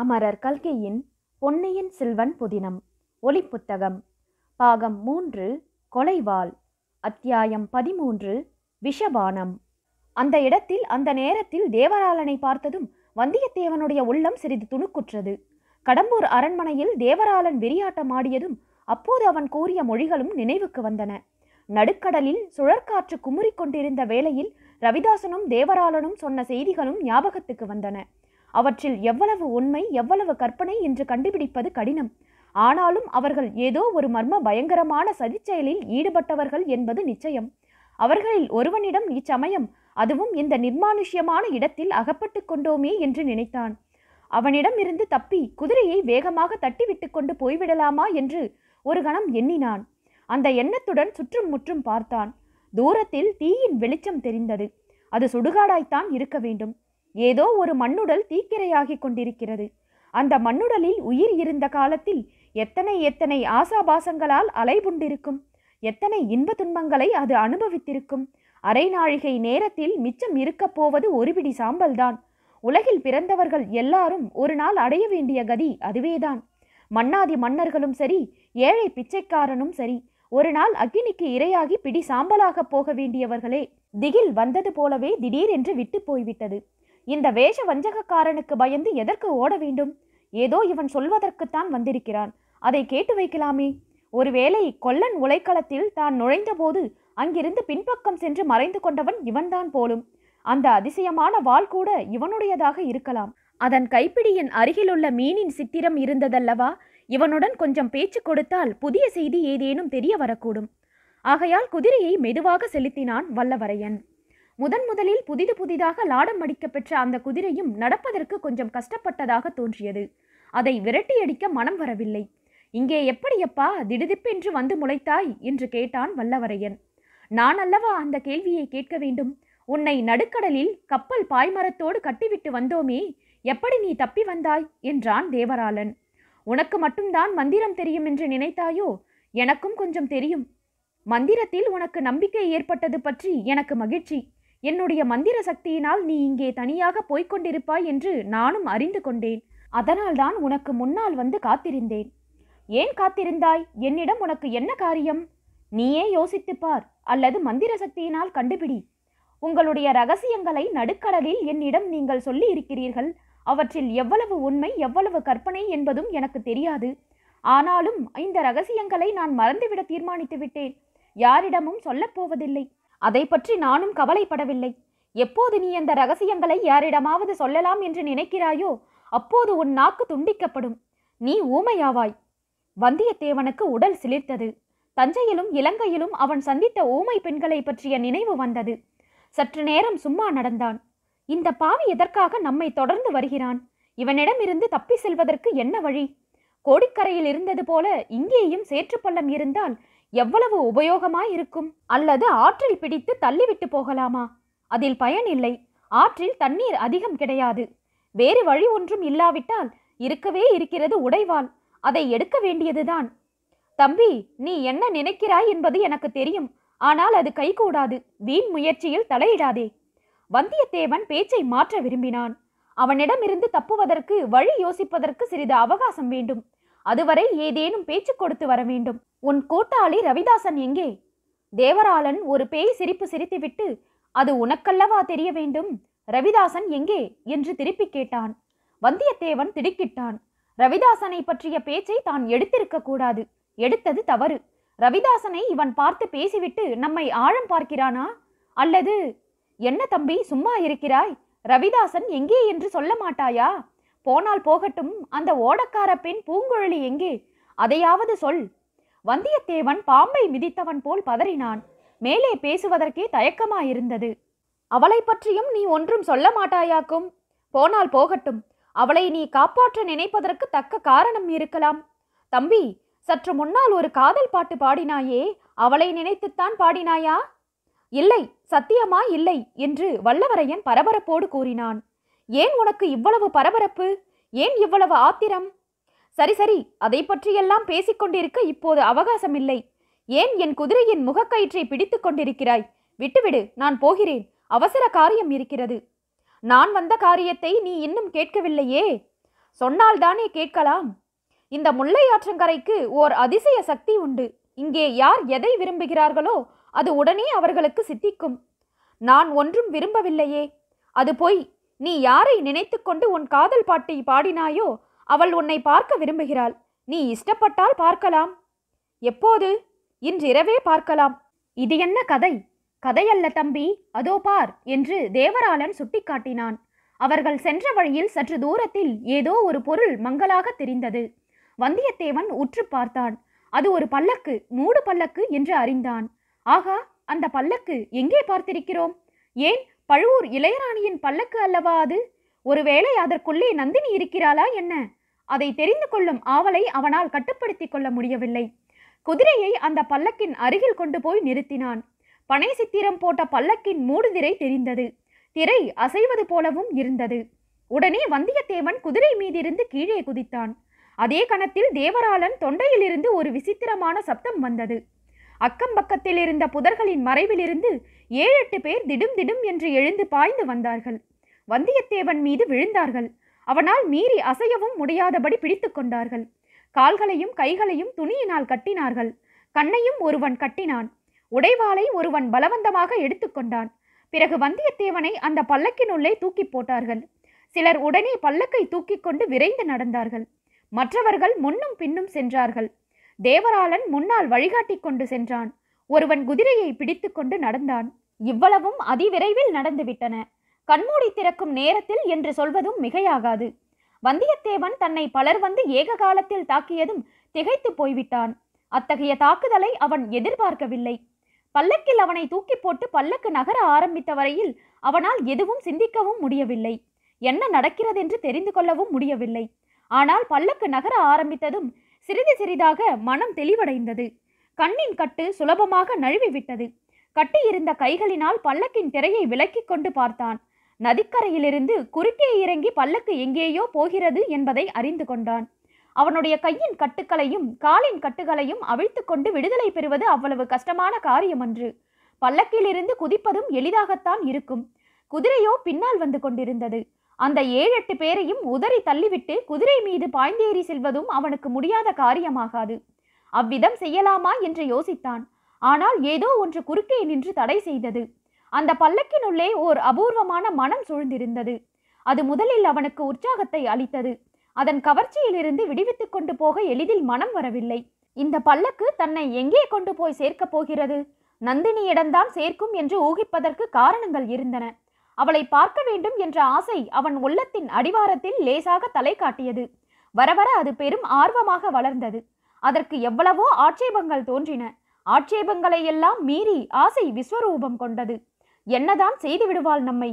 அமரர் கல்கையின் பொன்னியின் செல்வன் புதினம் ஒளிப்புத்தகம் பாகம் மூன்று கொலைவாள் அத்தியாயம் பதிமூன்று விஷபானம் அந்த இடத்தில் அந்த நேரத்தில் தேவராளனை பார்த்ததும் வந்தியத்தேவனுடைய உள்ளம் சிறிது துணுக்குற்றது கடம்பூர் அரண்மனையில் தேவராளன் விரியாட்டம் ஆடியதும் அப்போது அவன் கூறிய மொழிகளும் நினைவுக்கு வந்தன நடுக்கடலில் சுழற்காற்று குமுறிக் கொண்டிருந்த வேளையில் ரவிதாசனும் தேவராளனும் சொன்ன செய்திகளும் ஞாபகத்துக்கு வந்தன அவற்றில் எவ்வளவு உண்மை எவ்வளவு கற்பனை என்று கண்டுபிடிப்பது கடினம் ஆனாலும் அவர்கள் ஏதோ ஒரு மர்ம பயங்கரமான சதிச்செயலில் ஈடுபட்டவர்கள் என்பது நிச்சயம் அவர்களில் ஒருவனிடம் இச்சமயம் அதுவும் இந்த நிர்மானுஷ்யமான இடத்தில் அகப்பட்டு கொண்டோமே என்று நினைத்தான் அவனிடம் இருந்து தப்பி குதிரையை வேகமாக தட்டிவிட்டு கொண்டு போய்விடலாமா என்று ஒரு கணம் எண்ணினான் அந்த எண்ணத்துடன் சுற்றும் முற்றும் பார்த்தான் தூரத்தில் தீயின் வெளிச்சம் தெரிந்தது அது சுடுகாடாய்த்தான் இருக்க வேண்டும் ஏதோ ஒரு மண்ணுடல் தீக்கிரையாகிக் கொண்டிருக்கிறது அந்த மண்ணுடலில் உயிர் இருந்த காலத்தில் எத்தனை எத்தனை ஆசாபாசங்களால் அலைபுண்டிருக்கும் எத்தனை இன்ப துன்பங்களை அது அனுபவித்திருக்கும் அரைநாழிகை நேரத்தில் மிச்சம் இருக்கப் போவது ஒருபிடி சாம்பல்தான் உலகில் பிறந்தவர்கள் எல்லாரும் ஒரு நாள் அடைய வேண்டிய கதி அதுவேதான் மன்னாதி மன்னர்களும் சரி ஏழை பிச்சைக்காரனும் சரி ஒரு நாள் அக்னிக்கு இரையாகி பிடி சாம்பலாக போக வேண்டியவர்களே திகில் வந்தது போலவே திடீரென்று விட்டு போய்விட்டது இந்த வேஷ வஞ்சகக்காரனுக்கு பயந்து எதற்கு ஓட வேண்டும் ஏதோ இவன் சொல்வதற்குத்தான் வந்திருக்கிறான் அதை கேட்டு வைக்கலாமே ஒருவேளை கொல்லன் உலைக்களத்தில் தான் நுழைந்தபோது அங்கிருந்து பின்பக்கம் சென்று மறைந்து கொண்டவன் இவன்தான் போலும் அந்த அதிசயமான வாள் கூட இவனுடையதாக இருக்கலாம் அதன் கைப்பிடியின் அருகிலுள்ள மீனின் சித்திரம் இருந்ததல்லவா இவனுடன் கொஞ்சம் பேச்சு கொடுத்தால் புதிய செய்தி ஏதேனும் தெரிய வரக்கூடும் ஆகையால் குதிரையை மெதுவாக செலுத்தினான் வல்லவரையன் முதன் முதலில் புதிது புதிதாக லாடம் அடிக்க பெற்ற அந்த குதிரையும் நடப்பதற்கு கொஞ்சம் கஷ்டப்பட்டதாக தோன்றியது அதை விரட்டி அடிக்க மனம் வரவில்லை இங்கே எப்படியப்பா திடுதிப்பென்று வந்து முளைத்தாய் என்று கேட்டான் வல்லவரையன் நான் அல்லவா அந்த கேள்வியை கேட்க வேண்டும் உன்னை நடுக்கடலில் கப்பல் பாய்மரத்தோடு கட்டிவிட்டு வந்தோமே எப்படி நீ தப்பி வந்தாய் என்றான் தேவராளன் உனக்கு மட்டும்தான் மந்திரம் தெரியும் என்று நினைத்தாயோ எனக்கும் கொஞ்சம் தெரியும் மந்திரத்தில் உனக்கு நம்பிக்கை ஏற்பட்டது பற்றி எனக்கு மகிழ்ச்சி என்னுடைய மந்திர சக்தியினால் நீ இங்கே தனியாக போய்க் கொண்டிருப்பாய் என்று நானும் அறிந்து கொண்டேன் அதனால்தான் உனக்கு முன்னால் வந்து காத்திருந்தேன் ஏன் காத்திருந்தாய் என்னிடம் உனக்கு என்ன காரியம் நீயே யோசித்து பார் அல்லது மந்திர சக்தியினால் கண்டுபிடி உங்களுடைய ரகசியங்களை நடுக்கடலில் என்னிடம் நீங்கள் சொல்லி இருக்கிறீர்கள் அவற்றில் எவ்வளவு உண்மை எவ்வளவு கற்பனை என்பதும் எனக்கு தெரியாது ஆனாலும் இந்த ரகசியங்களை நான் மறந்துவிட தீர்மானித்து விட்டேன் யாரிடமும் சொல்லப்போவதில்லை அதை பற்றி நானும் கவலைப்படவில்லை எப்போது நீ அந்த ரகசியங்களை யாரிடமாவது சொல்லலாம் என்று நினைக்கிறாயோ அப்போது உன் நாக்கு துண்டிக்கப்படும் நீ ஊமையாவாய் வந்தியத்தேவனுக்கு உடல் சிலிர்த்தது தஞ்சையிலும் இலங்கையிலும் அவன் சந்தித்த ஊமை பெண்களை பற்றிய நினைவு வந்தது சற்று நேரம் சும்மா நடந்தான் இந்த பாவி எதற்காக நம்மை தொடர்ந்து வருகிறான் இவனிடமிருந்து தப்பி செல்வதற்கு என்ன வழி கோடிக்கரையில் இருந்தது போல இங்கேயும் சேற்றுப்பள்ளம் இருந்தால் எவ்வளவு உபயோகமாய் இருக்கும் அல்லது ஆற்றில் பிடித்து தள்ளிவிட்டு போகலாமா அதில் பயன் இல்லை ஆற்றில் தண்ணீர் அதிகம் கிடையாது வேறு வழி ஒன்றும் இல்லாவிட்டால் இருக்கவே இருக்கிறது உடைவான் அதை எடுக்க வேண்டியதுதான் தம்பி நீ என்ன நினைக்கிறாய் என்பது எனக்கு தெரியும் ஆனால் அது கைகூடாது வீண் முயற்சியில் தலையிடாதே வந்தியத்தேவன் பேச்சை மாற்ற விரும்பினான் அவனிடமிருந்து தப்புவதற்கு வழி யோசிப்பதற்கு சிறிது அவகாசம் வேண்டும் அதுவரை ஏதேனும் பேச்சு கொடுத்து வர வேண்டும் உன் கூட்டாளி ரவிதாசன் எங்கே தேவராளன் ஒரு பேய் சிரிப்பு சிரித்துவிட்டு அது உனக்கல்லவா தெரிய வேண்டும் ரவிதாசன் எங்கே என்று திருப்பி கேட்டான் வந்தியத்தேவன் திடுக்கிட்டான் ரவிதாசனை பற்றிய பேச்சை தான் எடுத்திருக்க கூடாது எடுத்தது தவறு ரவிதாசனை இவன் பார்த்து பேசிவிட்டு நம்மை ஆழம் பார்க்கிறானா அல்லது என்ன தம்பி சும்மா இருக்கிறாய் ரவிதாசன் எங்கே என்று சொல்ல மாட்டாயா போனால் போகட்டும் அந்த ஓடக்கார பெண் பூங்குழலி எங்கே அதையாவது சொல் வந்தியத்தேவன் பாம்பை மிதித்தவன் போல் பதறினான் மேலே பேசுவதற்கே தயக்கமாயிருந்தது அவளை பற்றியும் நீ ஒன்றும் சொல்ல மாட்டாயாக்கும் போனால் போகட்டும் அவளை நீ காப்பாற்ற நினைப்பதற்கு தக்க காரணம் இருக்கலாம் தம்பி சற்று முன்னால் ஒரு காதல் பாட்டு பாடினாயே அவளை நினைத்துத்தான் பாடினாயா இல்லை சத்தியமா இல்லை என்று வல்லவரையன் பரபரப்போடு கூறினான் ஏன் உனக்கு இவ்வளவு பரபரப்பு ஏன் இவ்வளவு ஆத்திரம் சரி சரி அதை பற்றியெல்லாம் பேசிக்கொண்டிருக்க இப்போது அவகாசமில்லை ஏன் என் குதிரையின் முகக்கயிற்றை பிடித்துக் கொண்டிருக்கிறாய் விட்டுவிடு நான் போகிறேன் அவசர காரியம் இருக்கிறது நான் வந்த காரியத்தை நீ இன்னும் கேட்கவில்லையே சொன்னால்தானே கேட்கலாம் இந்த முல்லை ஆற்றங்கரைக்கு ஓர் அதிசய சக்தி உண்டு இங்கே யார் எதை விரும்புகிறார்களோ அது உடனே அவர்களுக்கு சித்திக்கும் நான் ஒன்றும் விரும்பவில்லையே அது பொய் நீ யாரை நினைத்துக்கொண்டு உன் காதல் பாட்டை பாடினாயோ அவள் உன்னை பார்க்க விரும்புகிறாள் நீ இஷ்டப்பட்டால் பார்க்கலாம் எப்போது இன்றிரவே பார்க்கலாம் இது என்ன கதை கதையல்ல தம்பி அதோ பார் என்று தேவராளன் சுட்டிக்காட்டினான் அவர்கள் சென்ற வழியில் சற்று தூரத்தில் ஏதோ ஒரு பொருள் மங்களாக தெரிந்தது வந்தியத்தேவன் உற்று பார்த்தான் அது ஒரு பல்லக்கு மூடு பல்லக்கு என்று அறிந்தான் ஆகா அந்த பல்லக்கு எங்கே பார்த்திருக்கிறோம் ஏன் பழுவூர் இளையராணியின் பல்லக்கு அல்லவா அது ஒருவேளை அதற்குள்ளே நந்தினி இருக்கிறாளா என்ன அதை தெரிந்து கொள்ளும் ஆவலை அவனால் கட்டுப்படுத்தி கொள்ள முடியவில்லை குதிரையை அந்த பல்லக்கின் அருகில் கொண்டு போய் நிறுத்தினான் பனை சித்திரம் போட்ட பல்லக்கின் மூடுதிரை தெரிந்தது திரை அசைவது போலவும் இருந்தது உடனே வந்தியத்தேவன் குதிரை மீதிருந்து கீழே குதித்தான் அதே கணத்தில் தேவராளன் தொண்டையிலிருந்து ஒரு விசித்திரமான சப்தம் வந்தது அக்கம் பக்கத்தில் இருந்த புதர்களின் மறைவிலிருந்து ஏழெட்டு பேர் திடும் திடும் என்று எழுந்து பாய்ந்து வந்தார்கள் வந்தியத்தேவன் மீது விழுந்தார்கள் அவனால் மீறி அசையவும் முடியாதபடி பிடித்து கொண்டார்கள் கால்களையும் கைகளையும் துணியினால் கட்டினார்கள் கண்ணையும் ஒருவன் கட்டினான் உடைவாளை ஒருவன் பலவந்தமாக எடுத்துக்கொண்டான் பிறகு வந்தியத்தேவனை அந்த பல்லக்கினுள்ளே தூக்கி போட்டார்கள் சிலர் உடனே பல்லக்கை தூக்கி கொண்டு விரைந்து நடந்தார்கள் மற்றவர்கள் முன்னும் பின்னும் சென்றார்கள் தேவராளன் முன்னால் வழிகாட்டி கொண்டு சென்றான் ஒருவன் குதிரையை பிடித்து கொண்டு நடந்தான் இவ்வளவும் அதிவிரைவில் நடந்துவிட்டன கண்மூடி திறக்கும் நேரத்தில் என்று சொல்வதும் மிகையாகாது வந்தியத்தேவன் தன்னை பலர் வந்து ஏக காலத்தில் தாக்கியதும் திகைத்து போய்விட்டான் அத்தகைய தாக்குதலை அவன் எதிர்பார்க்கவில்லை பல்லக்கில் அவனை தூக்கி போட்டு பல்லக்கு நகர ஆரம்பித்த வரையில் அவனால் எதுவும் சிந்திக்கவும் முடியவில்லை என்ன நடக்கிறது என்று தெரிந்து கொள்ளவும் முடியவில்லை ஆனால் பல்லக்கு நகர ஆரம்பித்ததும் சிறிது சிறிதாக மனம் தெளிவடைந்தது கண்ணின் கட்டு சுலபமாக நழுவி விட்டது கட்டியிருந்த கைகளினால் பல்லக்கின் திரையை விலக்கிக் கொண்டு பார்த்தான் நதிக்கரையிலிருந்து குறுக்கே இறங்கி பல்லக்கு எங்கேயோ போகிறது என்பதை அறிந்து கொண்டான் அவனுடைய கையின் கட்டுக்களையும் காலின் கட்டுகளையும் அவிழ்த்து கொண்டு விடுதலை பெறுவது அவ்வளவு கஷ்டமான காரியமன்று பல்லக்கிலிருந்து குதிப்பதும் எளிதாகத்தான் இருக்கும் குதிரையோ பின்னால் வந்து கொண்டிருந்தது அந்த ஏழெட்டு பேரையும் உதறி தள்ளிவிட்டு குதிரை மீது பாய்ந்தேறி செல்வதும் அவனுக்கு முடியாத காரியமாகாது அவ்விதம் செய்யலாமா என்று யோசித்தான் ஆனால் ஏதோ ஒன்று குறுக்கே நின்று தடை செய்தது அந்த பல்லக்கினுள்ளே ஓர் அபூர்வமான மனம் சூழ்ந்திருந்தது அது முதலில் அவனுக்கு உற்சாகத்தை அளித்தது அதன் கவர்ச்சியிலிருந்து விடுவித்துக் கொண்டு போக எளிதில் மனம் வரவில்லை இந்த பல்லக்கு தன்னை எங்கே கொண்டு போய் சேர்க்கப் போகிறது நந்தினியிடம்தான் சேர்க்கும் என்று ஊகிப்பதற்கு காரணங்கள் இருந்தன அவளை பார்க்க வேண்டும் என்ற ஆசை அவன் உள்ளத்தின் அடிவாரத்தில் லேசாக தலை காட்டியது வரவர அது பெரும் ஆர்வமாக வளர்ந்தது அதற்கு எவ்வளவோ ஆட்சேபங்கள் தோன்றின ஆட்சேபங்களை எல்லாம் மீறி ஆசை விஸ்வரூபம் கொண்டது என்னதான் செய்து விடுவாள் நம்மை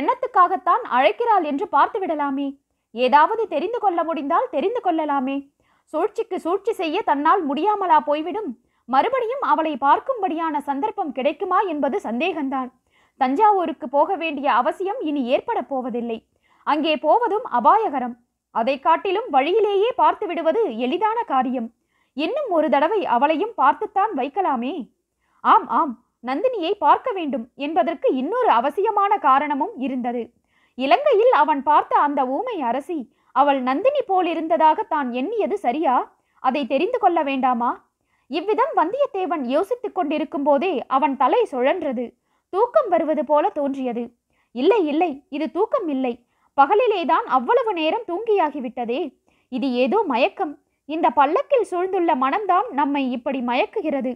என்னத்துக்காகத்தான் அழைக்கிறாள் என்று பார்த்து விடலாமே ஏதாவது தெரிந்து கொள்ள முடிந்தால் தெரிந்து கொள்ளலாமே சூழ்ச்சிக்கு சூழ்ச்சி செய்ய தன்னால் முடியாமலா போய்விடும் மறுபடியும் அவளை பார்க்கும்படியான சந்தர்ப்பம் கிடைக்குமா என்பது சந்தேகம்தான் தஞ்சாவூருக்கு போக வேண்டிய அவசியம் இனி ஏற்பட போவதில்லை அங்கே போவதும் அபாயகரம் அதை காட்டிலும் வழியிலேயே பார்த்து விடுவது எளிதான காரியம் இன்னும் ஒரு தடவை அவளையும் பார்த்துத்தான் வைக்கலாமே ஆம் ஆம் நந்தினியை பார்க்க வேண்டும் என்பதற்கு இன்னொரு அவசியமான காரணமும் இருந்தது இலங்கையில் அவன் பார்த்த அந்த ஊமை அரசி அவள் நந்தினி போலிருந்ததாக தான் எண்ணியது சரியா அதை தெரிந்து கொள்ள வேண்டாமா இவ்விதம் வந்தியத்தேவன் யோசித்துக் கொண்டிருக்கும் போதே அவன் தலை சுழன்றது தூக்கம் வருவது போல தோன்றியது இல்லை இல்லை இது தூக்கம் இல்லை பகலிலேதான் அவ்வளவு நேரம் தூங்கியாகிவிட்டதே இது ஏதோ மயக்கம் இந்த பல்லக்கில் சூழ்ந்துள்ள மனம்தான் நம்மை இப்படி மயக்குகிறது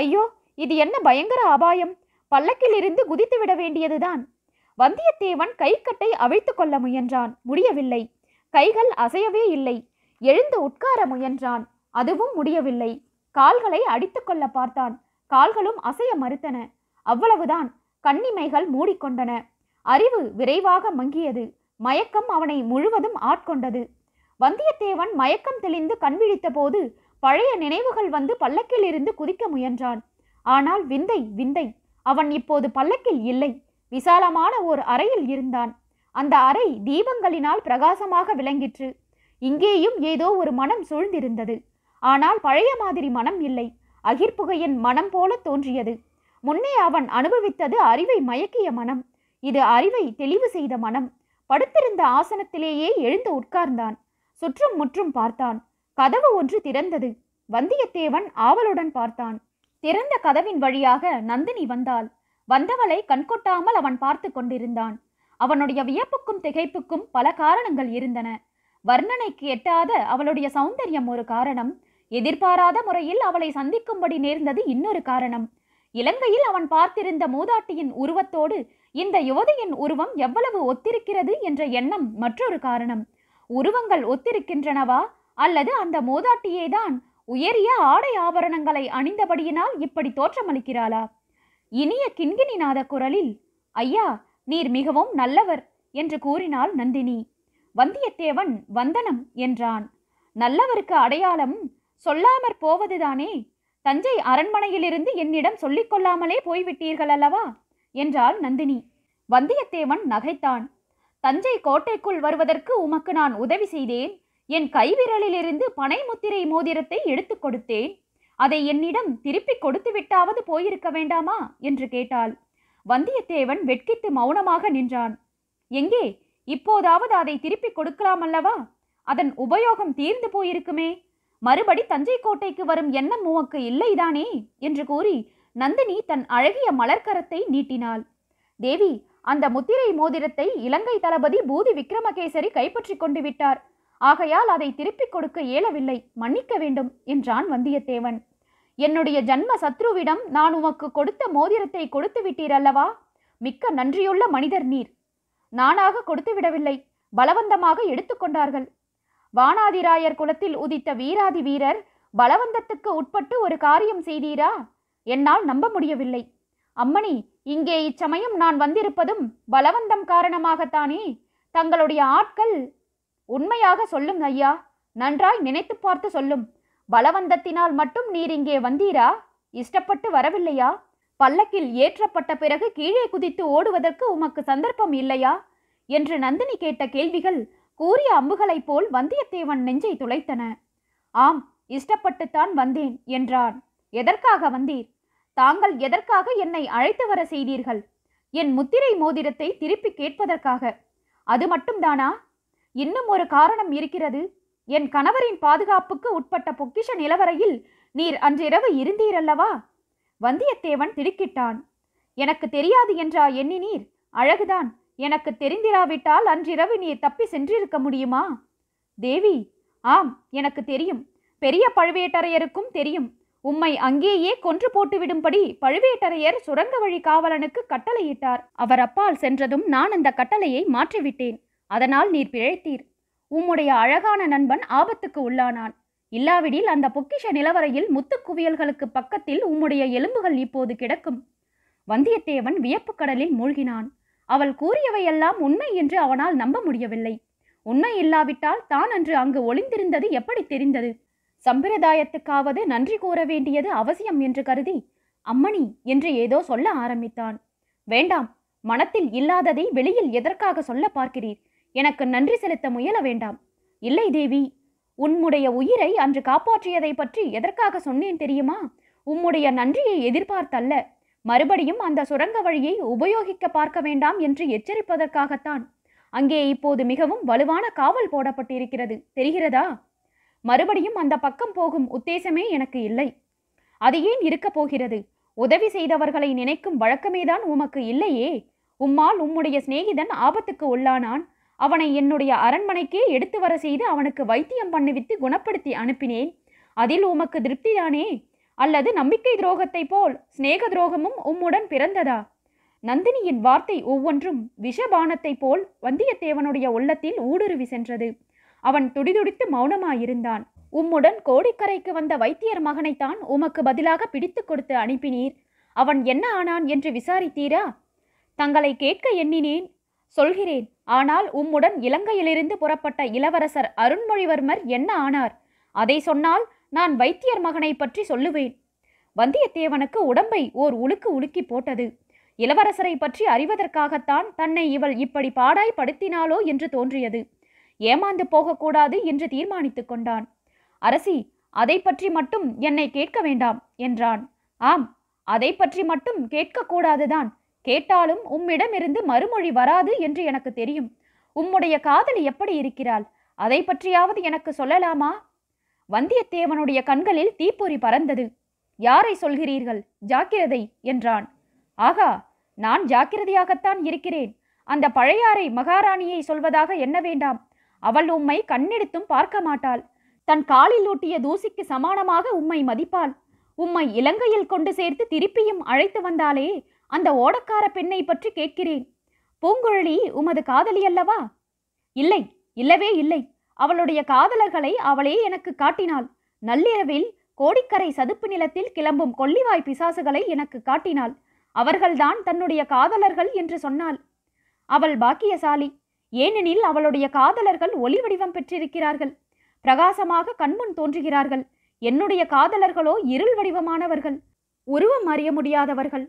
ஐயோ இது என்ன பயங்கர அபாயம் பல்லக்கிலிருந்து குதித்துவிட வேண்டியதுதான் வந்தியத்தேவன் கைக்கட்டை அவிழ்த்து கொள்ள முயன்றான் முடியவில்லை கைகள் அசையவே இல்லை எழுந்து உட்கார முயன்றான் அதுவும் முடியவில்லை கால்களை அடித்துக்கொள்ள பார்த்தான் கால்களும் அசைய மறுத்தன அவ்வளவுதான் கண்ணிமைகள் மூடிக்கொண்டன அறிவு விரைவாக மங்கியது மயக்கம் அவனை முழுவதும் ஆட்கொண்டது வந்தியத்தேவன் மயக்கம் தெளிந்து கண்விழித்த போது பழைய நினைவுகள் வந்து பல்லக்கில் இருந்து குதிக்க முயன்றான் ஆனால் விந்தை விந்தை அவன் இப்போது பல்லக்கில் இல்லை விசாலமான ஓர் அறையில் இருந்தான் அந்த அறை தீபங்களினால் பிரகாசமாக விளங்கிற்று இங்கேயும் ஏதோ ஒரு மனம் சூழ்ந்திருந்தது ஆனால் பழைய மாதிரி மனம் இல்லை அகிர்புகையின் மனம் போல தோன்றியது முன்னே அவன் அனுபவித்தது அறிவை மயக்கிய மனம் இது அறிவை தெளிவு செய்த மனம் படுத்திருந்த ஆசனத்திலேயே எழுந்து உட்கார்ந்தான் சுற்றும் முற்றும் பார்த்தான் கதவு ஒன்று திறந்தது வந்தியத்தேவன் ஆவலுடன் பார்த்தான் திறந்த கதவின் வழியாக நந்தினி வந்தாள் வந்தவளை கண்கொட்டாமல் அவன் பார்த்து கொண்டிருந்தான் அவனுடைய வியப்புக்கும் திகைப்புக்கும் பல காரணங்கள் இருந்தன வர்ணனைக்கு எட்டாத அவளுடைய சௌந்தரியம் ஒரு காரணம் எதிர்பாராத முறையில் அவளை சந்திக்கும்படி நேர்ந்தது இன்னொரு காரணம் இலங்கையில் அவன் பார்த்திருந்த மூதாட்டியின் உருவத்தோடு இந்த யுவதியின் உருவம் எவ்வளவு ஒத்திருக்கிறது என்ற எண்ணம் மற்றொரு காரணம் உருவங்கள் ஒத்திருக்கின்றனவா அல்லது அந்த தான் உயரிய ஆடை ஆபரணங்களை அணிந்தபடியினால் இப்படி தோற்றமளிக்கிறாளா இனிய கிண்கிணி நாத குரலில் ஐயா நீர் மிகவும் நல்லவர் என்று கூறினாள் நந்தினி வந்தியத்தேவன் வந்தனம் என்றான் நல்லவருக்கு அடையாளம் சொல்லாமற் போவதுதானே தஞ்சை அரண்மனையிலிருந்து என்னிடம் சொல்லிக் கொள்ளாமலே போய்விட்டீர்கள் அல்லவா என்றாள் நந்தினி வந்தியத்தேவன் நகைத்தான் தஞ்சை கோட்டைக்குள் வருவதற்கு உமக்கு நான் உதவி செய்தேன் என் கைவிரலிலிருந்து பனை முத்திரை மோதிரத்தை எடுத்துக் கொடுத்தேன் அதை என்னிடம் திருப்பி கொடுத்து விட்டாவது போயிருக்க வேண்டாமா என்று கேட்டாள் வந்தியத்தேவன் வெட்கித்து மௌனமாக நின்றான் எங்கே இப்போதாவது அதை திருப்பி கொடுக்கலாம் அல்லவா அதன் உபயோகம் தீர்ந்து போயிருக்குமே மறுபடி தஞ்சை கோட்டைக்கு வரும் எண்ணம் உமக்கு இல்லைதானே என்று கூறி நந்தினி தன் அழகிய மலர்க்கரத்தை நீட்டினாள் தேவி அந்த முத்திரை மோதிரத்தை இலங்கை தளபதி பூதி விக்ரமகேசரி கைப்பற்றி கொண்டு விட்டார் ஆகையால் அதை திருப்பிக் கொடுக்க இயலவில்லை மன்னிக்க வேண்டும் என்றான் வந்தியத்தேவன் என்னுடைய ஜன்ம சத்ருவிடம் நான் உமக்கு கொடுத்த மோதிரத்தை கொடுத்து விட்டீர் அல்லவா மிக்க நன்றியுள்ள மனிதர் நீர் நானாக கொடுத்து விடவில்லை பலவந்தமாக எடுத்துக்கொண்டார்கள் வானாதிராயர் குலத்தில் உதித்த வீராதி வீரர் பலவந்தத்துக்கு உட்பட்டு ஒரு காரியம் செய்தீரா என்னால் நம்ப முடியவில்லை அம்மணி இங்கே இச்சமயம் நான் வந்திருப்பதும் பலவந்தம் காரணமாகத்தானே தங்களுடைய ஆட்கள் உண்மையாக சொல்லும் ஐயா நன்றாய் நினைத்து பார்த்து சொல்லும் பலவந்தத்தினால் மட்டும் நீர் இங்கே வந்தீரா இஷ்டப்பட்டு வரவில்லையா பல்லக்கில் ஏற்றப்பட்ட பிறகு கீழே குதித்து ஓடுவதற்கு உமக்கு சந்தர்ப்பம் இல்லையா என்று நந்தினி கேட்ட கேள்விகள் கூறிய அம்புகளைப் போல் வந்தியத்தேவன் நெஞ்சை துளைத்தன ஆம் இஷ்டப்பட்டுத்தான் வந்தேன் என்றான் எதற்காக வந்தீர் தாங்கள் எதற்காக என்னை அழைத்து வர செய்தீர்கள் என் முத்திரை மோதிரத்தை திருப்பி கேட்பதற்காக அது மட்டும்தானா இன்னும் ஒரு காரணம் இருக்கிறது என் கணவரின் பாதுகாப்புக்கு உட்பட்ட பொக்கிஷ நிலவரையில் நீர் அன்றிரவு இருந்தீரல்லவா வந்தியத்தேவன் திடுக்கிட்டான் எனக்கு தெரியாது என்றா எண்ணி நீர் அழகுதான் எனக்கு தெரிந்திராவிட்டால் அன்றிரவு நீ தப்பி சென்றிருக்க முடியுமா தேவி ஆம் எனக்கு தெரியும் பெரிய பழுவேட்டரையருக்கும் தெரியும் உம்மை அங்கேயே கொன்று போட்டுவிடும்படி பழுவேட்டரையர் சுரங்க வழி காவலனுக்கு கட்டளையிட்டார் அவர் அப்பால் சென்றதும் நான் அந்த கட்டளையை மாற்றிவிட்டேன் அதனால் நீர் பிழைத்தீர் உம்முடைய அழகான நண்பன் ஆபத்துக்கு உள்ளானான் இல்லாவிடில் அந்த பொக்கிஷ நிலவரையில் முத்துக்குவியல்களுக்கு பக்கத்தில் உம்முடைய எலும்புகள் இப்போது கிடக்கும் வந்தியத்தேவன் வியப்பு கடலில் மூழ்கினான் அவள் கூறியவையெல்லாம் உண்மை என்று அவனால் நம்ப முடியவில்லை உண்மை இல்லாவிட்டால் தான் அன்று அங்கு ஒளிந்திருந்தது எப்படி தெரிந்தது சம்பிரதாயத்துக்காவது நன்றி கூற வேண்டியது அவசியம் என்று கருதி அம்மணி என்று ஏதோ சொல்ல ஆரம்பித்தான் வேண்டாம் மனத்தில் இல்லாததை வெளியில் எதற்காக சொல்ல பார்க்கிறீர் எனக்கு நன்றி செலுத்த முயல வேண்டாம் இல்லை தேவி உன்முடைய உயிரை அன்று காப்பாற்றியதை பற்றி எதற்காக சொன்னேன் தெரியுமா உம்முடைய நன்றியை எதிர்பார்த்தல்ல மறுபடியும் அந்த சுரங்க வழியை உபயோகிக்க பார்க்க வேண்டாம் என்று எச்சரிப்பதற்காகத்தான் அங்கே இப்போது மிகவும் வலுவான காவல் போடப்பட்டிருக்கிறது தெரிகிறதா மறுபடியும் அந்த பக்கம் போகும் உத்தேசமே எனக்கு இல்லை அது ஏன் இருக்கப் போகிறது உதவி செய்தவர்களை நினைக்கும் வழக்கமேதான் உமக்கு இல்லையே உம்மால் உம்முடைய சிநேகிதன் ஆபத்துக்கு உள்ளானான் அவனை என்னுடைய அரண்மனைக்கே எடுத்து வர செய்து அவனுக்கு வைத்தியம் பண்ணிவித்து குணப்படுத்தி அனுப்பினேன் அதில் உமக்கு திருப்திதானே அல்லது நம்பிக்கை துரோகத்தை போல் சிநேக துரோகமும் உம்முடன் பிறந்ததா நந்தினியின் வார்த்தை ஒவ்வொன்றும் விஷபானத்தைப் போல் வந்தியத்தேவனுடைய உள்ளத்தில் ஊடுருவி சென்றது அவன் துடிதுடித்து மௌனமாயிருந்தான் உம்முடன் கோடிக்கரைக்கு வந்த வைத்தியர் மகனைத்தான் உமக்கு பதிலாக பிடித்து கொடுத்து அனுப்பினீர் அவன் என்ன ஆனான் என்று விசாரித்தீரா தங்களை கேட்க எண்ணினேன் சொல்கிறேன் ஆனால் உம்முடன் இலங்கையிலிருந்து புறப்பட்ட இளவரசர் அருண்மொழிவர்மர் என்ன ஆனார் அதை சொன்னால் நான் வைத்தியர் மகனை பற்றி சொல்லுவேன் வந்தியத்தேவனுக்கு உடம்பை ஓர் உழுக்கு உலுக்கி போட்டது இளவரசரை பற்றி அறிவதற்காகத்தான் தன்னை இவள் இப்படி பாடாய்படுத்தினாளோ என்று தோன்றியது ஏமாந்து போகக்கூடாது என்று தீர்மானித்துக் கொண்டான் அரசி அதை பற்றி மட்டும் என்னை கேட்க வேண்டாம் என்றான் ஆம் அதை பற்றி மட்டும் கேட்கக்கூடாதுதான் கேட்டாலும் உம்மிடமிருந்து மறுமொழி வராது என்று எனக்கு தெரியும் உம்முடைய காதலி எப்படி இருக்கிறாள் அதை பற்றியாவது எனக்கு சொல்லலாமா வந்தியத்தேவனுடைய கண்களில் தீப்பொறி பறந்தது யாரை சொல்கிறீர்கள் ஜாக்கிரதை என்றான் ஆகா நான் ஜாக்கிரதையாகத்தான் இருக்கிறேன் அந்த பழையாறை மகாராணியை சொல்வதாக என்ன வேண்டாம் அவள் உம்மை கண்ணெடுத்தும் பார்க்க மாட்டாள் தன் காலில் ஊட்டிய தூசிக்கு சமானமாக உம்மை மதிப்பாள் உம்மை இலங்கையில் கொண்டு சேர்த்து திருப்பியும் அழைத்து வந்தாலே அந்த ஓடக்கார பெண்ணை பற்றி கேட்கிறேன் பூங்குழலி உமது காதலி அல்லவா இல்லை இல்லவே இல்லை அவளுடைய காதலர்களை அவளே எனக்கு காட்டினாள் நள்ளிரவில் கோடிக்கரை சதுப்பு நிலத்தில் கிளம்பும் கொல்லிவாய் பிசாசுகளை எனக்கு காட்டினாள் அவர்கள்தான் தன்னுடைய காதலர்கள் என்று சொன்னாள் அவள் பாக்கியசாலி ஏனெனில் அவளுடைய காதலர்கள் ஒளி வடிவம் பெற்றிருக்கிறார்கள் பிரகாசமாக கண்முன் தோன்றுகிறார்கள் என்னுடைய காதலர்களோ இருள் வடிவமானவர்கள் உருவம் அறிய முடியாதவர்கள்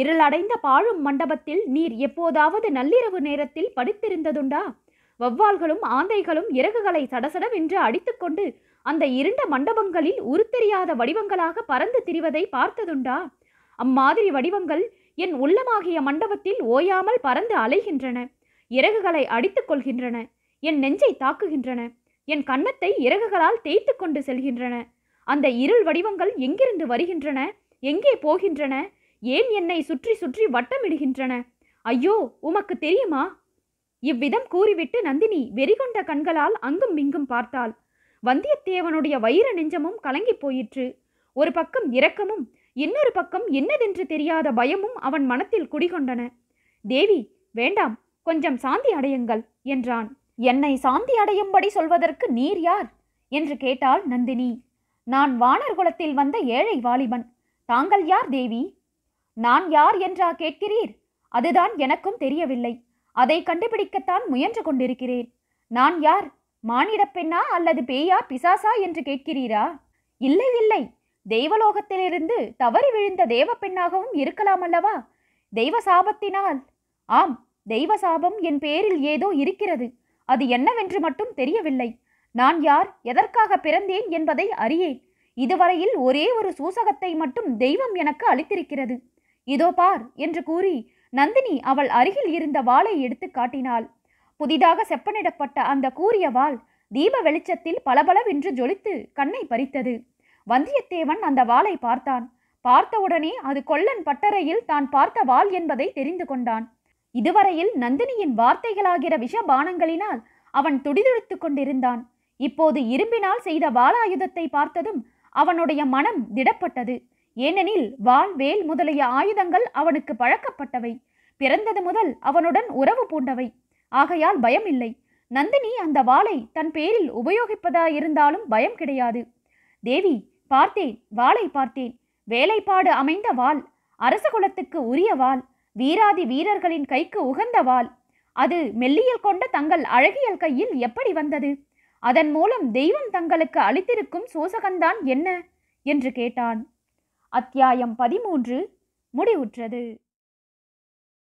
இருளடைந்த பாழும் மண்டபத்தில் நீர் எப்போதாவது நள்ளிரவு நேரத்தில் படித்திருந்ததுண்டா வௌவால்களும் ஆந்தைகளும் இறகுகளை சடசடவென்று அடித்துக்கொண்டு அந்த இருண்ட மண்டபங்களில் உருத்தெரியாத வடிவங்களாக பறந்து திரிவதை பார்த்ததுண்டா அம்மாதிரி வடிவங்கள் என் உள்ளமாகிய மண்டபத்தில் ஓயாமல் பறந்து அலைகின்றன இறகுகளை அடித்துக் கொள்கின்றன என் நெஞ்சை தாக்குகின்றன என் கன்னத்தை இறகுகளால் தேய்த்து கொண்டு செல்கின்றன அந்த இருள் வடிவங்கள் எங்கிருந்து வருகின்றன எங்கே போகின்றன ஏன் என்னை சுற்றி சுற்றி வட்டமிடுகின்றன ஐயோ உமக்கு தெரியுமா இவ்விதம் கூறிவிட்டு நந்தினி வெறிகொண்ட கண்களால் அங்கும் இங்கும் பார்த்தாள் வந்தியத்தேவனுடைய வைர நெஞ்சமும் கலங்கி போயிற்று ஒரு பக்கம் இரக்கமும் இன்னொரு பக்கம் என்னதென்று தெரியாத பயமும் அவன் மனத்தில் குடிகொண்டன தேவி வேண்டாம் கொஞ்சம் சாந்தி அடையுங்கள் என்றான் என்னை சாந்தி அடையும்படி சொல்வதற்கு நீர் யார் என்று கேட்டாள் நந்தினி நான் வானர்குலத்தில் வந்த ஏழை வாலிபன் தாங்கள் யார் தேவி நான் யார் என்றா கேட்கிறீர் அதுதான் எனக்கும் தெரியவில்லை அதை கண்டுபிடிக்கத்தான் முயன்று கொண்டிருக்கிறேன் நான் யார் மானிடப் பெண்ணா அல்லது பேயா பிசாசா என்று கேட்கிறீரா இல்லை இல்லை தெய்வலோகத்திலிருந்து தவறி விழுந்த தேவ பெண்ணாகவும் இருக்கலாம் அல்லவா தெய்வ சாபத்தினால் ஆம் தெய்வ சாபம் என் பேரில் ஏதோ இருக்கிறது அது என்னவென்று மட்டும் தெரியவில்லை நான் யார் எதற்காக பிறந்தேன் என்பதை அறியேன் இதுவரையில் ஒரே ஒரு சூசகத்தை மட்டும் தெய்வம் எனக்கு அளித்திருக்கிறது இதோ பார் என்று கூறி நந்தினி அவள் அருகில் இருந்த வாளை எடுத்து காட்டினாள் புதிதாக செப்பனிடப்பட்ட அந்த கூறிய வாள் தீப வெளிச்சத்தில் பளபளவென்று ஜொலித்து கண்ணை பறித்தது வந்தியத்தேவன் அந்த வாளை பார்த்தான் பார்த்தவுடனே அது கொல்லன் பட்டறையில் தான் பார்த்த வாள் என்பதை தெரிந்து கொண்டான் இதுவரையில் நந்தினியின் வார்த்தைகளாகிற விஷபானங்களினால் அவன் துடிதுடித்துக் கொண்டிருந்தான் இப்போது இரும்பினால் செய்த வாளாயுதத்தை பார்த்ததும் அவனுடைய மனம் திடப்பட்டது ஏனெனில் வால் வேல் முதலிய ஆயுதங்கள் அவனுக்கு பழக்கப்பட்டவை பிறந்தது முதல் அவனுடன் உறவு பூண்டவை ஆகையால் பயம் இல்லை நந்தினி அந்த வாளை தன் பேரில் உபயோகிப்பதாயிருந்தாலும் பயம் கிடையாது தேவி பார்த்தேன் வாளை பார்த்தேன் வேலைப்பாடு அமைந்த வாள் அரச குலத்துக்கு உரிய வாள் வீராதி வீரர்களின் கைக்கு உகந்த வாள் அது மெல்லியல் கொண்ட தங்கள் அழகியல் கையில் எப்படி வந்தது அதன் மூலம் தெய்வம் தங்களுக்கு அளித்திருக்கும் சோசகந்தான் என்ன என்று கேட்டான் அத்தியாயம் பதிமூன்று முடிவுற்றது